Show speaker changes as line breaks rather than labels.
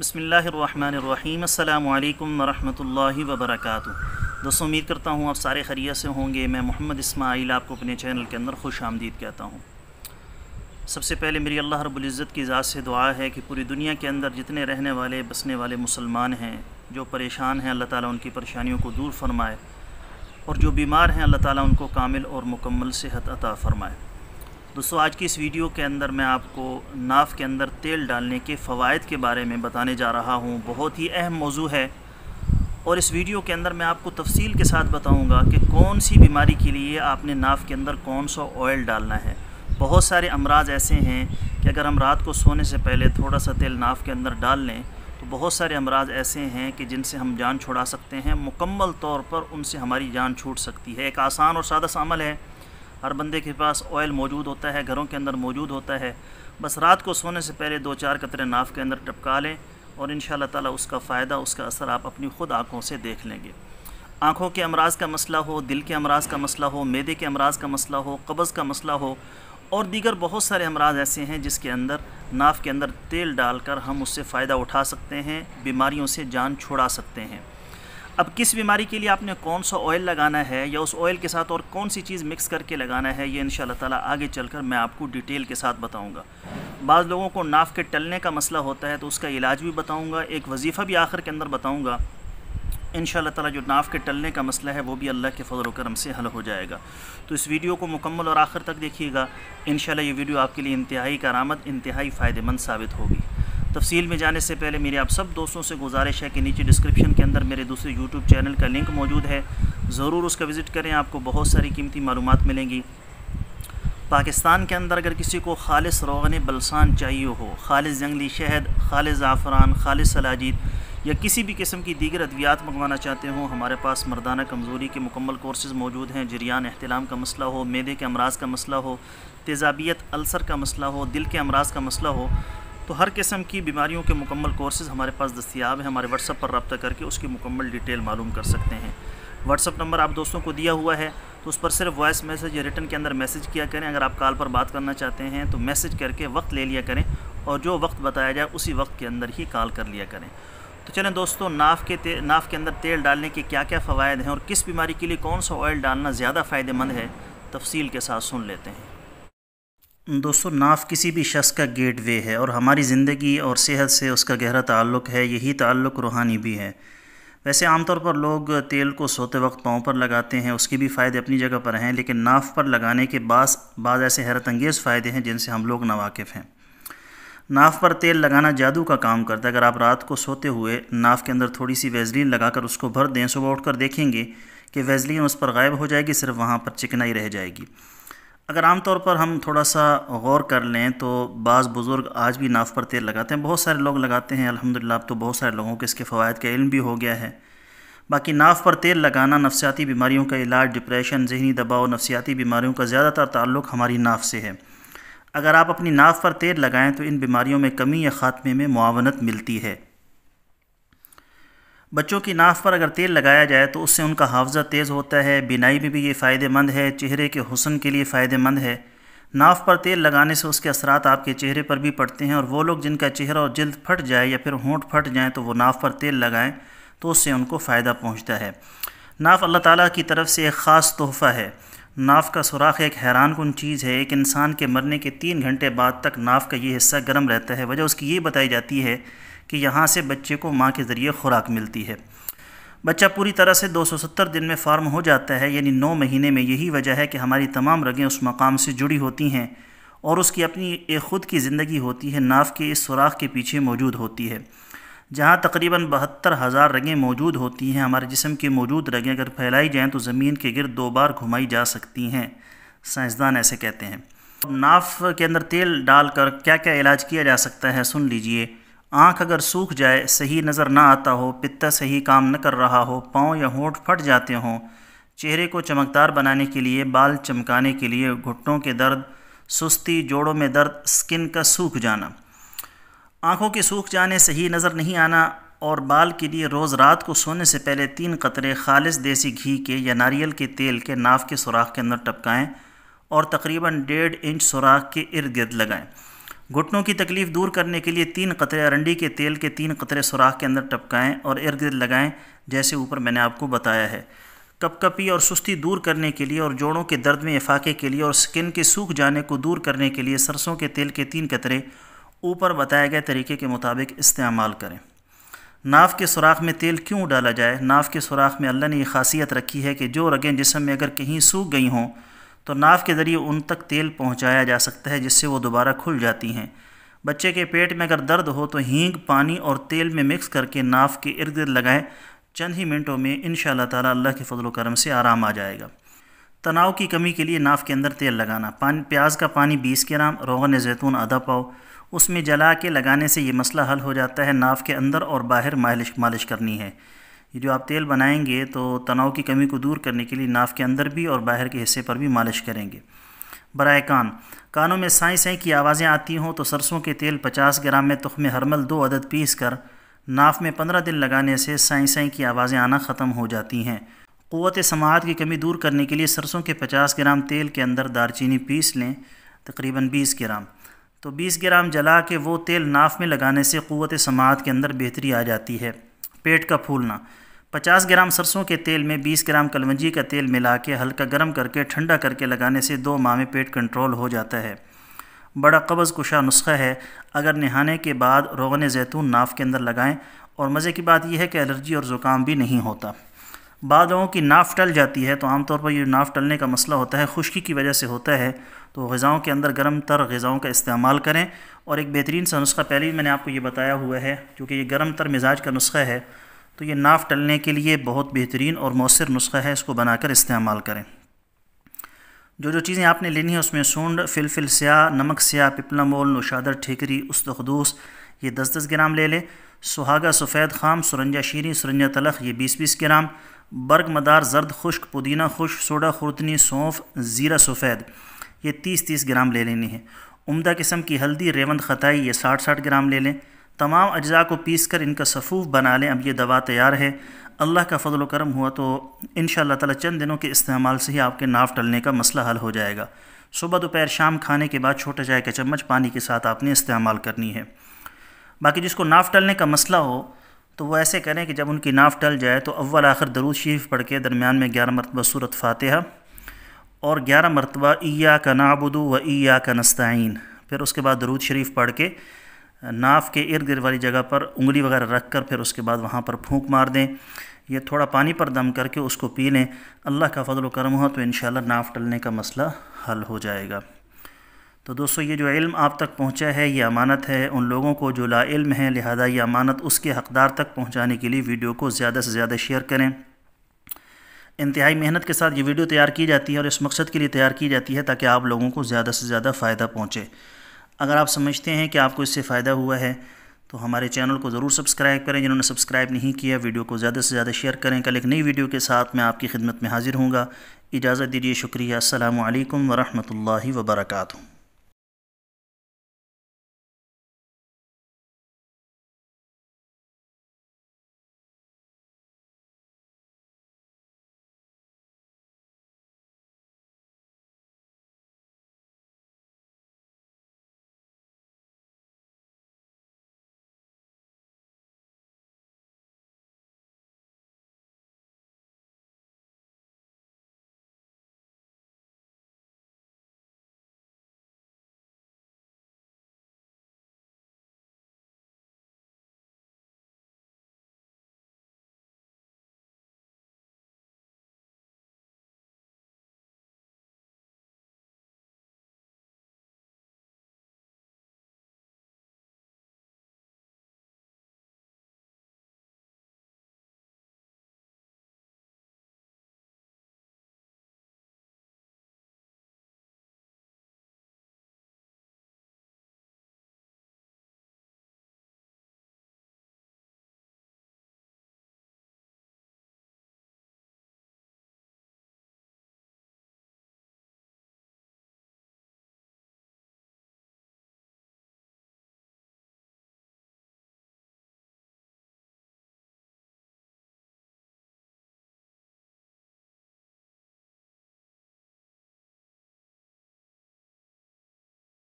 बसमीम् अल्लाम वरहमल वबरक दोस्तों उम्मीद करता हूँ आप सारे खरीय से होंगे मैं मोहम्मद इसमाइल आपको अपने चैनल के अंदर खुश आमदीद कहता हूँ सबसे पहले मेरी अल्लाह रबुल्ज़त की इजाज़ से दुआ है कि पूरी दुनिया के अंदर जितने रहने वाले बसने वाले मुसलमान हैं जो परेशान हैं अल्लाह ताली उनकी परेशानियों को दूर फरमाए और जो बीमार हैं अल्लाह ताली उनको कामिल और मुकम्मल सेहत अता फ़रमाए दोस्तों आज की इस वीडियो के अंदर मैं आपको नाफ के अंदर तेल डालने के फ़वाद के बारे में बताने जा रहा हूँ बहुत ही अहम मौजू है और इस वीडियो के अंदर मैं आपको तफसील के साथ बताऊँगा कि कौन सी बीमारी के लिए आपने नाफ के अंदर कौन सा ऑयल डालना है बहुत सारे अमराज ऐसे हैं कि अगर हम रात को सोने से पहले थोड़ा सा तेल नाफ के अंदर डाल लें तो बहुत सारे अमराज ऐसे हैं कि जिनसे हम जान छुड़ा सकते हैं मुकम्मल तौर पर उनसे हमारी जान छूट सकती है एक आसान और सादा सा अमल है हर बंदे के पास ऑयल मौजूद होता है घरों के अंदर मौजूद होता है बस रात को सोने से पहले दो चार कतरे नाफ के अंदर टपका लें और इन ताला उसका फ़ायदा उसका असर आप अपनी ख़ुद आँखों से देख लेंगे आँखों के अमराज का मसला हो दिल के अमराज का मसला हो मैदे के अमराज का मसला हो कब्ज़ का मसला हो और दीगर बहुत सारे अमराज ऐसे हैं जिसके अंदर नाफ के अंदर तेल डालकर हम उससे फ़ायदा उठा सकते हैं बीमारियों से जान छुड़ा सकते हैं अब किस बीमारी के लिए आपने कौन सा ऑयल लगाना है या उस ऑयल के साथ और कौन सी चीज़ मिक्स करके लगाना है ये इन ताला आगे चलकर मैं आपको डिटेल के साथ बताऊंगा बाज़ लोगों को नाफ के टलने का मसला होता है तो उसका इलाज भी बताऊंगा एक वजीफ़ा भी आखिर के अंदर बताऊंगा इन ताला जो नाफ के टलने का मसला है वो भी अल्लाह के फ़ल करम से हल हो जाएगा तो इस वीडियो को मुकम्मल और आखिर तक देखिएगा इन ये वीडियो आपके लिए इंतहाई करामद इंतहाई फ़ायदेमंद साबित होगी तफसील में जाने से पहले मेरे आप सब दोस्तों से गुजारिश है कि नीचे डिस्क्रिप्शन के अंदर मेरे दूसरे यूट्यूब चैनल का लिंक मौजूद है ज़रूर उसका विज़िट करें आपको बहुत सारी कीमती मालूम मिलेंगी पाकिस्तान के अंदर अगर किसी को खालिस रोगन बलसान चाहिए हो खालिस जंगली शहद खालिस ज़ाफ़रान खालिस सलाजीत या किसी भी किस्म की दीगर अद्वियात मंगवाना चाहते हो हमारे पास मर्दाना कमज़ोरी के मुकम्मल कोर्सेज़ मौजूद हैं जरियान अहतलाम का मसला हो मैदे के अमराज का मसला हो तेजाबियत अल्सर का मसला हो दिल के अमराज का मसला हो तो हर किस्म की बीमारियों के मुकम्मल कोर्सेज़ हमारे पास दस्तियाब हैं हमारे व्हाट्सअप पर रबा करके उसकी मुकम्मल डिटेल मालूम कर सकते हैं व्हाट्सअप नंबर आप दोस्तों को दिया हुआ है तो उस पर सिर्फ वॉइस मैसेज या रिटर्न के अंदर मैसेज किया करें अगर आप कॉल पर बात करना चाहते हैं तो मैसेज करके वक्त ले लिया करें और जो वक्त बताया जाए उसी वक्त के अंदर ही कॉल कर लिया करें तो चलें दोस्तों नाफ के नाफ के अंदर तेल डालने के क्या क्या फ़वाद हैं और किस बीमारी के लिए कौन सा ऑयल डालना ज़्यादा फ़ायदेमंद है तफसील के साथ सुन लेते हैं दोस्तों नाफ किसी भी शख्स का गेट वे है और हमारी ज़िंदगी और सेहत से उसका गहरा ताल्लुक़ है यही ताल्लुक़ रूहानी भी है वैसे आमतौर पर लोग तेल को सोते वक्त पाँव पर लगाते हैं उसके भी फ़ायदे अपनी जगह पर हैं लेकिन नाफ पर लगाने के बाद बाद ऐसे हैरत अंगेज़ फ़ायदे हैं जिनसे हम लोग नावाकिफ़ हैं नाफ पर तेल लगाना जादू का काम करता है अगर आप रात को सोते हुए नाफ के अंदर थोड़ी सी वेजलिन लगाकर उसको भर दें सुबह उठकर देखेंगे कि वेजलिन उस पर गायब हो जाएगी सिर्फ वहाँ पर चिकनाई रह जाएगी अगर आमतौर पर हम थोड़ा सा गौर कर लें तो बाज़ बुज़ुर्ग आज भी नाफ पर तेल लगाते हैं बहुत सारे लोग लगाते हैं अल्हम्दुलिल्लाह अब तो बहुत सारे लोगों के इसके फ़वाद का इल्म भी हो गया है बाकी नाफ पर तेल लगाना नफसियाती बीमारियों का इलाज डिप्रेशन जहनी दबाव नफसियाती बीमारियों का ज़्यादातर ताल्लुक हमारी नाफ से है अगर आप अपनी नाफ पर तेल लगाएँ तो इन बीमारियों में कमी या ख़ात्मे में मावनत मिलती है बच्चों की नाफ पर अगर तेल लगाया जाए तो उससे उनका हाफजा तेज़ होता है बिनाई में भी ये फ़ायदेमंद है चेहरे के हुसन के लिए फ़ायदेमंद है नाफ पर तेल लगाने से उसके असरात आपके चेहरे पर भी पड़ते हैं और वो लोग जिनका चेहरा और जल्द फट जाए या फिर होंठ फट जाए तो वो नाफ पर तेल लगाएं तो उससे उनको फ़ायदा पहुँचता है नाफ अल्लाह ताली की तरफ से एक ख़ास तोहफ़ा है नाफ़ का सुराख एक हैरान कन चीज़ है एक इंसान के मरने के तीन घंटे बाद तक नाफ़ का ये हिस्सा गर्म रहता है वजह उसकी ये बताई जाती है कि यहाँ से बच्चे को माँ के ज़रिए खुराक मिलती है बच्चा पूरी तरह से 270 दिन में फार्म हो जाता है यानी नौ महीने में यही वजह है कि हमारी तमाम रगें उस मकाम से जुड़ी होती हैं और उसकी अपनी एक ख़ुद की ज़िंदगी होती है नाफ़ के इस सुराख के पीछे मौजूद होती है जहाँ तकरीबन बहत्तर हज़ार रगें मौजूद होती हैं हमारे जिसम की मौजूद रगें अगर फैलाई जाएँ तो ज़मीन के गिर दो बार घुमाई जा सकती हैं साइंसदान ऐसे कहते हैं नाफ के अंदर तेल डालकर क्या क्या इलाज किया जा सकता है सुन लीजिए आँख अगर सूख जाए सही नज़र ना आता हो पिता सही काम न कर रहा हो पाँव या होंठ फट जाते हों चेहरे को चमकदार बनाने के लिए बाल चमकाने के लिए घुटनों के दर्द सुस्ती जोड़ों में दर्द स्किन का सूख जाना आँखों के सूख जाने से ही नज़र नहीं आना और बाल के लिए रोज़ रात को सोने से पहले तीन कतरे खालिश देसी घी के या नारियल के तेल के नाव के सुराख के अंदर टपकाएं और तकरीबन डेढ़ इंच सुराख के इर्द गिर्द लगाएं घुटनों की तकलीफ़ दूर करने के लिए तीन कतरे अरंडी के तेल के तीन कतरे सुराख के अंदर टपकाएं और इर्द गिर्द लगाएँ जैसे ऊपर मैंने आपको बताया है कपकपी और सुस्ती दूर करने के लिए और जोड़ों के दर्द में इफाके के लिए और स्किन के सूख जाने को दूर करने के लिए सरसों के तेल के तीन कतरे ऊपर बताए गए तरीके के मुताबिक इस्तेमाल करें नाव के सुराख में तेल क्यों डाला जाए नाफ के सुराख में अल्लाह ने यह खासियत रखी है कि जो रगें जिसम में अगर कहीं सूख गई हों तो नाव के ज़रिए उन तक तेल पहुंचाया जा सकता है जिससे वो दोबारा खुल जाती हैं बच्चे के पेट में अगर दर्द हो तो हींग पानी और तेल में मिक्स करके नाफ़ के इर्द गिर्द लगाएँ चंद ही मिनटों में इन ताला अल्लाह के फजल करम से आराम आ जाएगा तनाव की कमी के लिए नाफ़ के अंदर तेल लगाना पान प्याज का पानी बीस ग्राम रोगन जैतून आधा पाव उसमें जला के लगाने से ये मसला हल हो जाता है नाव के अंदर और बाहर मालिश मालिश करनी है ये जो आप तेल बनाएंगे तो तनाव की कमी को दूर करने के लिए नाव के अंदर भी और बाहर के हिस्से पर भी मालिश करेंगे बरए कान कानों में साई साई की आवाज़ें आती हों तो सरसों के तेल 50 ग्राम में तुख में हरमल दो अदद पीस कर नाफ में 15 दिन लगाने से साई साई की आवाज़ें आना ख़त्म हो जाती हैं क़वत समात की कमी दूर करने के लिए सरसों के 50 ग्राम तेल के अंदर दारचीनी पीस लें तकरीबन 20 ग्राम तो 20 ग्राम जला के वो तेल नाफ में लगाने से क़वत समात के अंदर बेहतरी आ जाती है पेट का फूलना 50 ग्राम सरसों के तेल में 20 ग्राम कलवंजी का तेल मिला के हल्का गर्म करके ठंडा करके लगाने से दो माह में पेट कंट्रोल हो जाता है बड़ा कब्ज़ कुशा नुस्खा है अगर नहाने के बाद रोगन जैतून नाफ के अंदर लगाएं और मज़े की बात यह है कि एलर्जी और ज़ुकाम भी नहीं होता बाद लोगों की नाफ टल जाती है तो आमतौर पर ये नाफ टलने का मसला होता है खुश्की की वजह से होता है तो गज़ाओं के अंदर गर्म तर गज़ाओं का इस्तेमाल करें और एक बेहतरीन सा नुस्खा पहले भी मैंने आपको ये बताया हुआ है क्योंकि ये गर्म तर मिजाज का नुस्खा है तो ये नाफ टलने के लिए बहुत बेहतरीन और मौसर नुस्खा है इसको बनाकर इस्तेमाल करें जो जो चीज़ें आपने लेनी है उसमें सूंड फिलफिल स्याह नमक स्याह पिपला मोल नौशादर ठेकरी उस्तखदूस ये दस दस ग्राम ले लें सुहागा सफ़ेद खाम सुरंजा शीरी सुरंजा तलख ये बीस बीस ग्राम बर्ग मदार जर्द खुश्क पुदीना खुश्क सोडा खुरदनी सौंफ ज़ीरा सफ़ेद ये तीस तीस ग्राम ले लेनी है उमदा किस्म की हल्दी रेवंद खताई ये साठ साठ ग्राम ले लें तमाम अज्जा को पीस कर इनका सफ़ूफ बना लें अब ये दवा तैयार है अल्लाह का फ़जल करम हुआ तो इन ताला चंद दिनों के इस्तेमाल से ही आपके नाव टलने का मसला हल हो जाएगा सुबह दोपहर शाम खाने के बाद छोटा चाय का चम्मच पानी के साथ आपने इस्तेमाल करनी है बाकी जिसको नाफ़ टलने का मसला हो तो वो ऐसे करें कि जब उनकी नाफ टल जाए तो अव्वल आखिर दरूद शरीफ पढ़ के दरमियान में ग्यारह मरतबा सूरत फ़ातहा और ग्यारह मरतबा ईया का नाबुदू व इया का नस्ताइन फिर उसके बाद दरूद शरीफ पढ़ के नाफ के इर्द गिर्द वाली जगह पर उंगली वगैरह रख कर फिर उसके बाद वहाँ पर फूँक मार दें यह थोड़ा पानी पर दम करके उसको पी लें अल्लाह का फजल करम हो तो इन नाफ टलने का मसला हल हो जाएगा तो दोस्तों ये जो इल्म आप तक पहुंचा है ये अमानत है उन लोगों को जो ला इल्म है लिहाजा ये अमानत उसके हकदार तक पहुंचाने के लिए वीडियो को ज़्यादा से ज़्यादा शेयर करें इंतहाई मेहनत के साथ ये वीडियो तैयार की जाती है और इस मकसद के लिए तैयार की जाती है ताकि आप लोगों को ज़्यादा से ज़्यादा फ़ायदा पहुँचे अगर आप समझते हैं कि आपको इससे फ़ायदा हुआ है तो हमारे चैनल को ज़रूर सब्सक्राइब करें जिन्होंने सब्सक्राइब नहीं किया वीडियो को ज़्यादा से ज़्यादा शेयर करें कल एक नई वीडियो के साथ मैं आपकी खिदमत में हाजिर हूँगा इजाज़त दीजिए शुक्रिया अल्लाम वरहमल वर्का